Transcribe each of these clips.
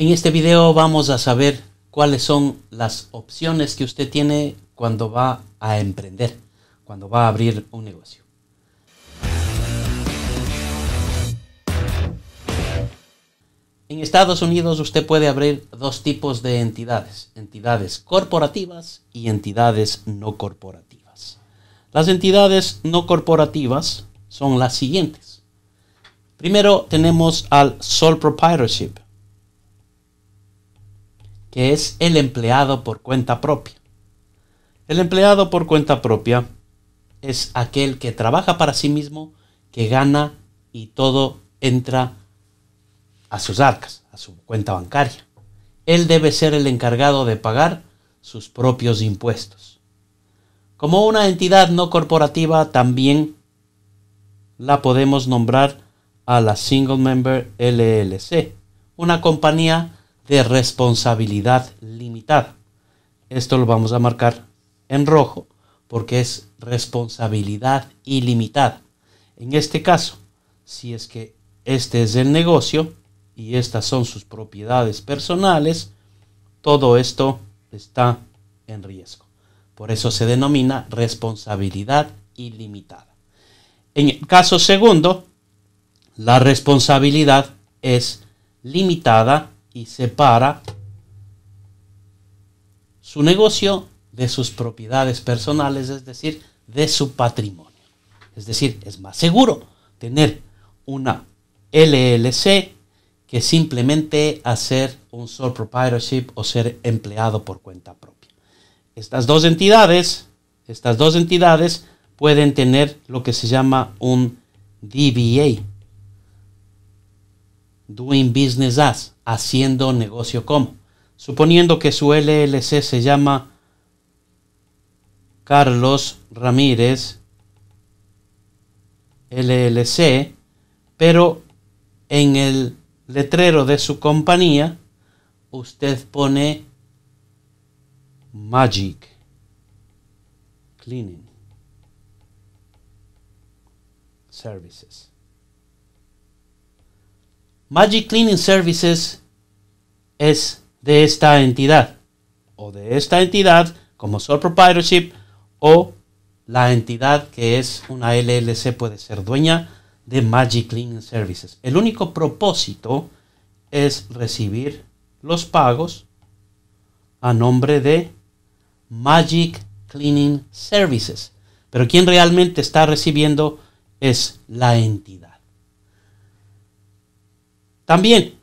En este video vamos a saber cuáles son las opciones que usted tiene cuando va a emprender, cuando va a abrir un negocio. En Estados Unidos usted puede abrir dos tipos de entidades, entidades corporativas y entidades no corporativas. Las entidades no corporativas son las siguientes. Primero tenemos al sole proprietorship, es el empleado por cuenta propia. El empleado por cuenta propia es aquel que trabaja para sí mismo, que gana y todo entra a sus arcas, a su cuenta bancaria. Él debe ser el encargado de pagar sus propios impuestos. Como una entidad no corporativa también la podemos nombrar a la Single Member LLC, una compañía de responsabilidad limitada. Esto lo vamos a marcar en rojo porque es responsabilidad ilimitada. En este caso, si es que este es el negocio y estas son sus propiedades personales, todo esto está en riesgo. Por eso se denomina responsabilidad ilimitada. En el caso segundo, la responsabilidad es limitada y separa su negocio de sus propiedades personales, es decir, de su patrimonio. Es decir, es más seguro tener una LLC que simplemente hacer un sole proprietorship o ser empleado por cuenta propia. Estas dos entidades, estas dos entidades pueden tener lo que se llama un DBA, doing business as, haciendo negocio como. Suponiendo que su LLC se llama Carlos Ramírez LLC, pero en el letrero de su compañía usted pone Magic Cleaning Services. Magic Cleaning Services es de esta entidad o de esta entidad como sole proprietorship o la entidad que es una LLC puede ser dueña de Magic Cleaning Services. El único propósito es recibir los pagos a nombre de Magic Cleaning Services. Pero quien realmente está recibiendo es la entidad también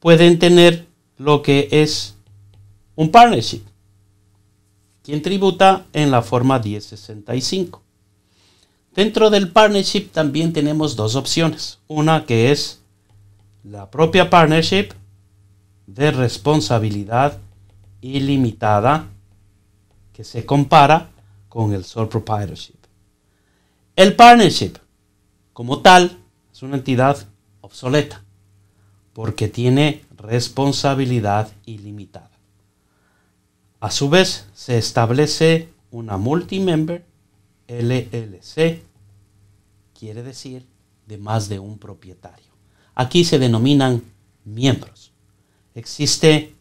pueden tener lo que es un partnership, quien tributa en la forma 1065. Dentro del partnership también tenemos dos opciones. Una que es la propia partnership de responsabilidad ilimitada que se compara con el sole proprietorship. El partnership como tal es una entidad obsoleta porque tiene responsabilidad ilimitada. A su vez, se establece una multi-member LLC, quiere decir de más de un propietario. Aquí se denominan miembros. Existe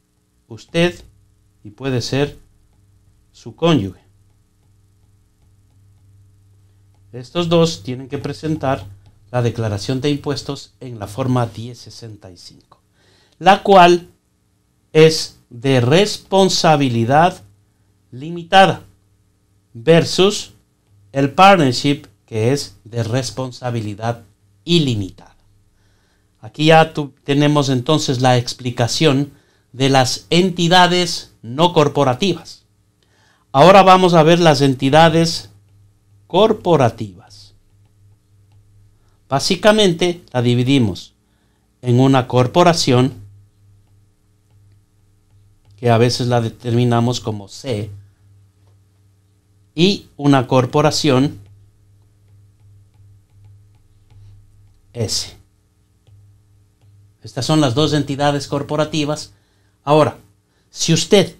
usted y puede ser su cónyuge. Estos dos tienen que presentar la declaración de impuestos en la forma 1065, la cual es de responsabilidad limitada versus el partnership que es de responsabilidad ilimitada. Aquí ya tenemos entonces la explicación de las entidades no corporativas. Ahora vamos a ver las entidades corporativas. Básicamente la dividimos en una corporación, que a veces la determinamos como C, y una corporación S. Estas son las dos entidades corporativas. Ahora, si usted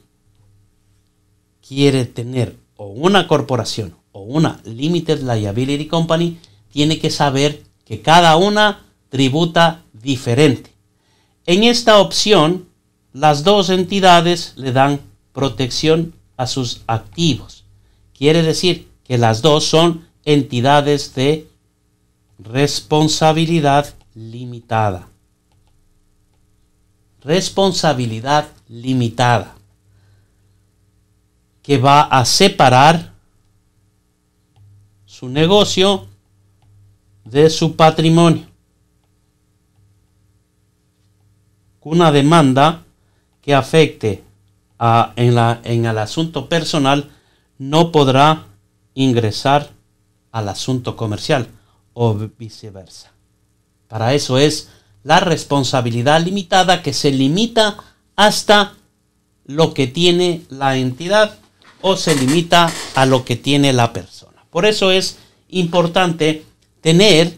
quiere tener o una corporación o una Limited Liability Company, tiene que saber que cada una tributa diferente. En esta opción, las dos entidades le dan protección a sus activos. Quiere decir que las dos son entidades de responsabilidad limitada. Responsabilidad limitada que va a separar su negocio de su patrimonio. Una demanda que afecte a, en, la, en el asunto personal no podrá ingresar al asunto comercial o viceversa. Para eso es la responsabilidad limitada que se limita hasta lo que tiene la entidad o se limita a lo que tiene la persona. Por eso es importante tener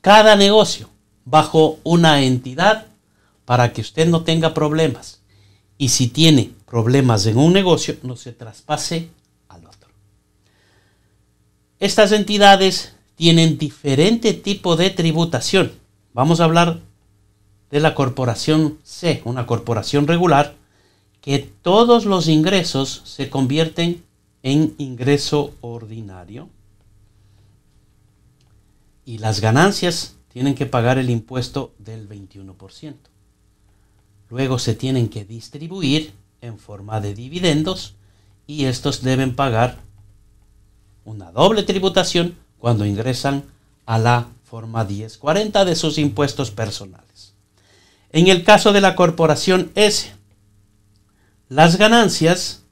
cada negocio bajo una entidad para que usted no tenga problemas. Y si tiene problemas en un negocio, no se traspase al otro. Estas entidades tienen diferente tipo de tributación. Vamos a hablar de la corporación C, una corporación regular, que todos los ingresos se convierten en ingreso ordinario y las ganancias tienen que pagar el impuesto del 21%. Luego se tienen que distribuir en forma de dividendos y estos deben pagar una doble tributación cuando ingresan a la forma 1040 de sus impuestos personales. En el caso de la corporación S, las ganancias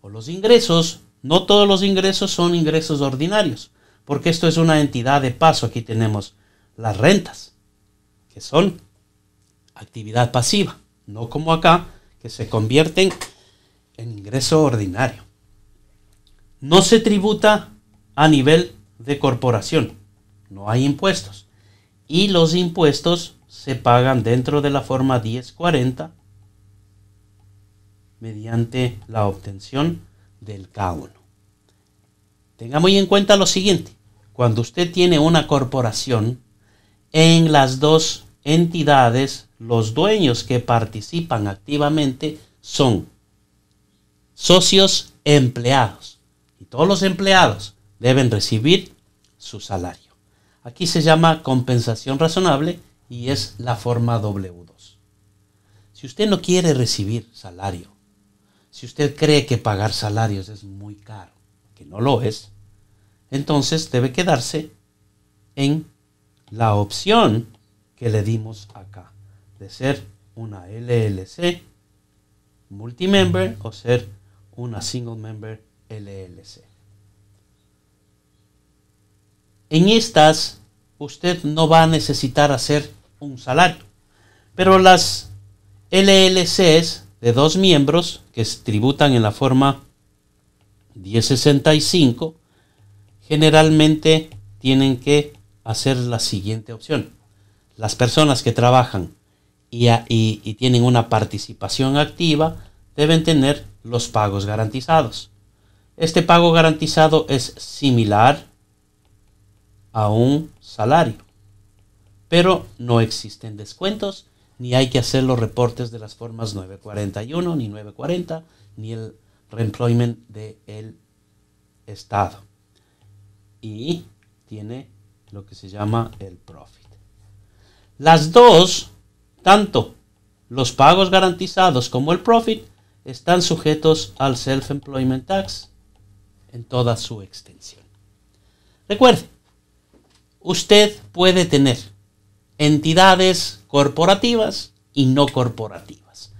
o los ingresos, no todos los ingresos son ingresos ordinarios porque esto es una entidad de paso. Aquí tenemos las rentas, que son actividad pasiva, no como acá, que se convierten en ingreso ordinario. No se tributa a nivel de corporación, no hay impuestos. Y los impuestos se pagan dentro de la forma 1040 mediante la obtención del K1. Tenga muy en cuenta lo siguiente. Cuando usted tiene una corporación, en las dos entidades, los dueños que participan activamente son socios empleados. Y todos los empleados deben recibir su salario. Aquí se llama compensación razonable y es la forma W2. Si usted no quiere recibir salario, si usted cree que pagar salarios es muy caro, que no lo es, entonces debe quedarse en la opción que le dimos acá, de ser una LLC multimember o ser una single member LLC. En estas, usted no va a necesitar hacer un salario, pero las LLCs de dos miembros que tributan en la forma 1065, generalmente tienen que hacer la siguiente opción. Las personas que trabajan y, tienen una participación activa deben tener los pagos garantizados. Este pago garantizado es similar a un salario, pero no existen descuentos ni hay que hacer los reportes de las formas 941 ni 940 ni el reemployment del Estado. Y tiene lo que se llama el profit. Las dos, tanto los pagos garantizados como el profit, están sujetos al self-employment tax en toda su extensión. Recuerde, usted puede tener entidades corporativas y no corporativas.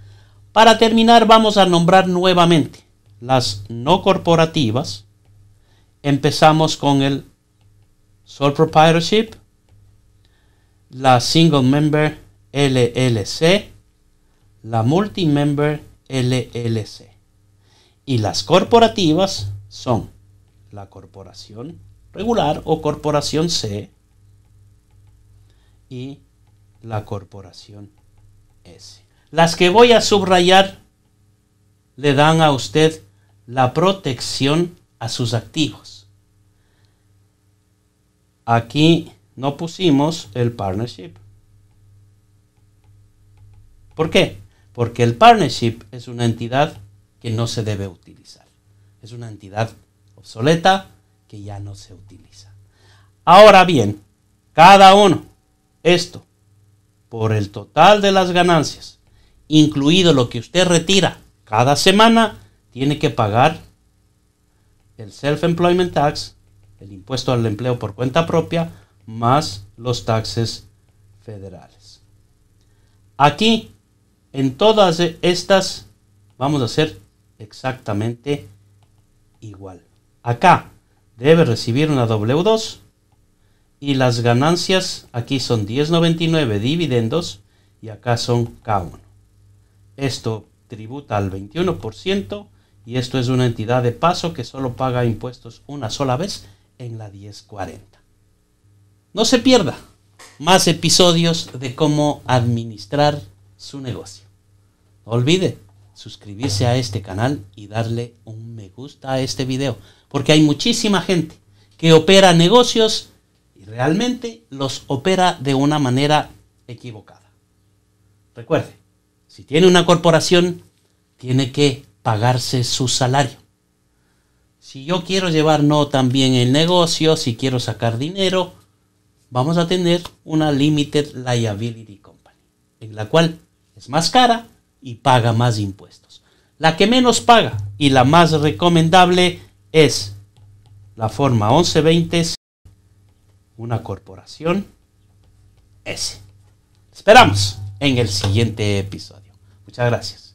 Para terminar, vamos a nombrar nuevamente las no corporativas, empezamos con el sole proprietorship, la single member LLC, la multi-member LLC. Y las corporativas son la corporación regular o corporación C y la corporación S. Las que voy a subrayar le dan a usted la protección a sus activos. Aquí no pusimos el partnership. ¿Por qué? Porque el partnership es una entidad que no se debe utilizar. Es una entidad obsoleta que ya no se utiliza. Ahora bien, cada uno, esto, por el total de las ganancias, incluido lo que usted retira cada semana, tiene que pagar el Self-Employment Tax, el impuesto al empleo por cuenta propia, más los taxes federales. Aquí, en todas estas, vamos a hacer exactamente igual. Acá debe recibir una W2 y las ganancias aquí son 10.99 dividendos y acá son K1. Esto tributa al 21% y esto es una entidad de paso que solo paga impuestos una sola vez en la 1040. No se pierda más episodios de cómo administrar su negocio. No olvide suscribirse a este canal y darle un me gusta a este video, porque hay muchísima gente que opera negocios y realmente los opera de una manera equivocada. Recuerde, si tiene una corporación, tiene que pagarse su salario. Si yo quiero llevar no también el negocio, si quiero sacar dinero, vamos a tener una Limited Liability Company, en la cual es más cara y paga más impuestos. La que menos paga y la más recomendable es la forma 1120, una corporación S. Esperamos en el siguiente episodio. Muchas gracias.